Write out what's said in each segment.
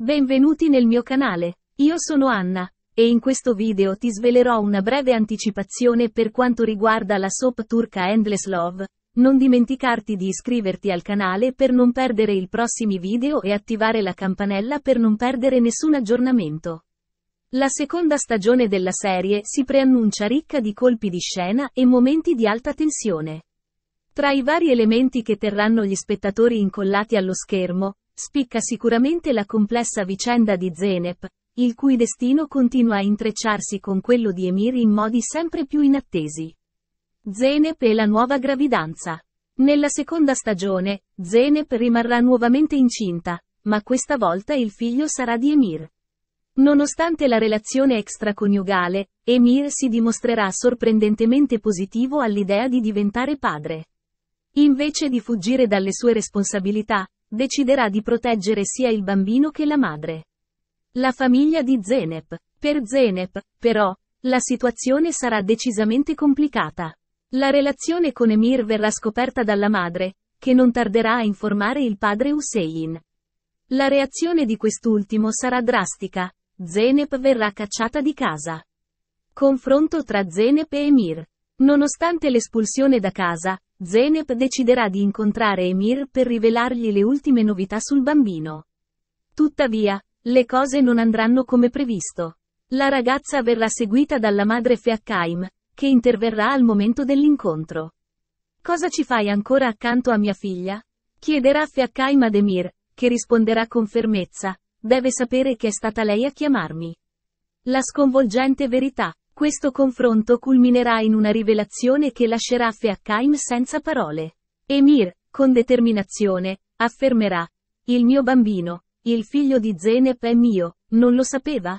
Benvenuti nel mio canale, io sono Anna, e in questo video ti svelerò una breve anticipazione per quanto riguarda la soap turca Endless Love, non dimenticarti di iscriverti al canale per non perdere i prossimi video e attivare la campanella per non perdere nessun aggiornamento. La seconda stagione della serie si preannuncia ricca di colpi di scena e momenti di alta tensione. Tra i vari elementi che terranno gli spettatori incollati allo schermo, Spicca sicuramente la complessa vicenda di Zenep, il cui destino continua a intrecciarsi con quello di Emir in modi sempre più inattesi. Zenep e la nuova gravidanza. Nella seconda stagione, Zenep rimarrà nuovamente incinta, ma questa volta il figlio sarà di Emir. Nonostante la relazione extraconiugale, Emir si dimostrerà sorprendentemente positivo all'idea di diventare padre. Invece di fuggire dalle sue responsabilità, deciderà di proteggere sia il bambino che la madre. La famiglia di Zenep. Per Zenep, però, la situazione sarà decisamente complicata. La relazione con Emir verrà scoperta dalla madre, che non tarderà a informare il padre Hussein. La reazione di quest'ultimo sarà drastica. Zenep verrà cacciata di casa. Confronto tra Zenep e Emir. Nonostante l'espulsione da casa, Zeynep deciderà di incontrare Emir per rivelargli le ultime novità sul bambino. Tuttavia, le cose non andranno come previsto. La ragazza verrà seguita dalla madre Feakaim, che interverrà al momento dell'incontro. Cosa ci fai ancora accanto a mia figlia? Chiederà Feakaim ad Emir, che risponderà con fermezza, deve sapere che è stata lei a chiamarmi. La sconvolgente verità. Questo confronto culminerà in una rivelazione che lascerà Feakaim senza parole. Emir, con determinazione, affermerà. Il mio bambino, il figlio di Zenep è mio, non lo sapeva?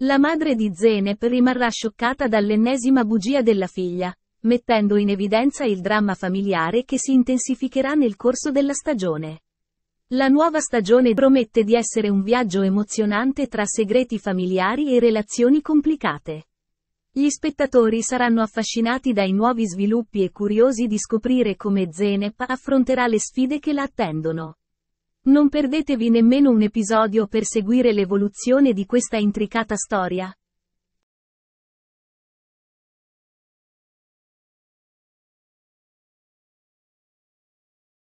La madre di Zenep rimarrà scioccata dall'ennesima bugia della figlia, mettendo in evidenza il dramma familiare che si intensificherà nel corso della stagione. La nuova stagione promette di essere un viaggio emozionante tra segreti familiari e relazioni complicate. Gli spettatori saranno affascinati dai nuovi sviluppi e curiosi di scoprire come Zenep affronterà le sfide che la attendono. Non perdetevi nemmeno un episodio per seguire l'evoluzione di questa intricata storia.